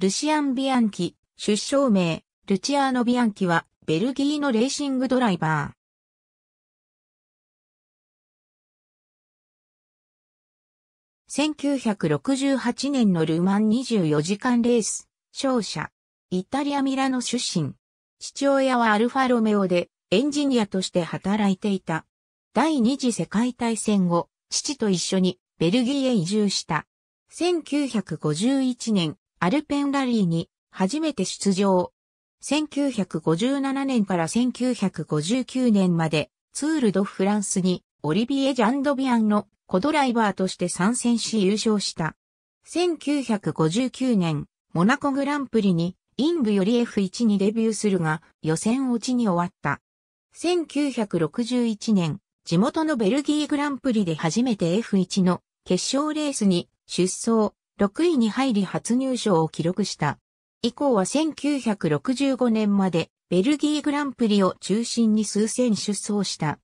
ルシアン・ビアンキ、出生名、ルチアーノ・ビアンキは、ベルギーのレーシングドライバー。1968年のルマン24時間レース、勝者。イタリア・ミラノ出身。父親はアルファロメオでエンジニアとして働いていた。第二次世界大戦後、父と一緒にベルギーへ移住した。1951年、アルペンラリーに初めて出場。1957年から1959年までツールドフランスにオリビエ・ジャンドビアンのコドライバーとして参戦し優勝した。1959年、モナコグランプリにイングより F1 にデビューするが予選落ちに終わった。1961年、地元のベルギーグランプリで初めて F1 の決勝レースに出走。6位に入り初入賞を記録した。以降は1965年までベルギーグランプリを中心に数戦出走した。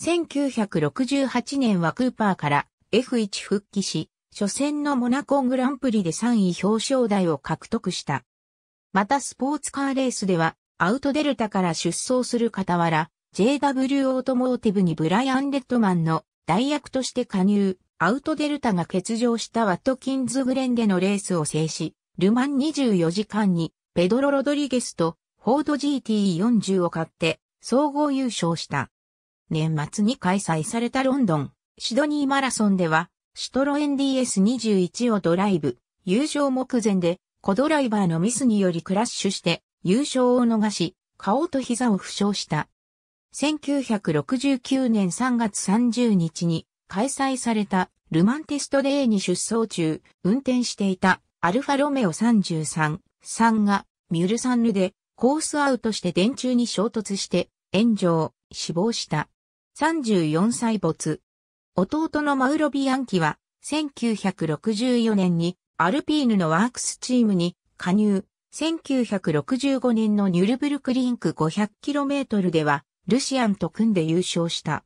1968年はクーパーから F1 復帰し、初戦のモナコングランプリで3位表彰台を獲得した。またスポーツカーレースでは、アウトデルタから出走する傍ら、JW オートモーティブにブライアン・レッドマンの代役として加入、アウトデルタが欠場したワトキンズグレンでのレースを制し、ルマン24時間にペドロ・ロドリゲスとフォード GT40 を買って総合優勝した。年末に開催されたロンドン、シドニーマラソンでは、シトロエン DS21 をドライブ、優勝目前で、コドライバーのミスによりクラッシュして、優勝を逃し、顔と膝を負傷した。1969年3月30日に、開催されたルマンテストデーに出走中、運転していたアルファロメオ33、3がミュルサンヌでコースアウトして電柱に衝突して炎上、死亡した。34歳没。弟のマウロ・ビアンキは1964年にアルピーヌのワークスチームに加入。1965年のニュルブルクリンク 500km ではルシアンと組んで優勝した。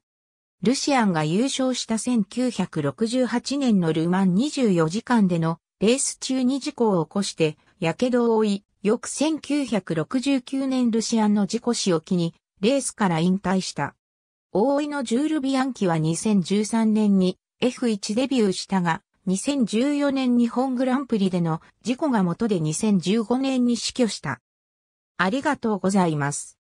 ルシアンが優勝した1968年のルマン24時間でのレース中に事故を起こして、火傷を負い、翌1969年ルシアンの事故死を機に、レースから引退した。大井のジュール・ビアンキは2013年に F1 デビューしたが、2014年日本グランプリでの事故が元で2015年に死去した。ありがとうございます。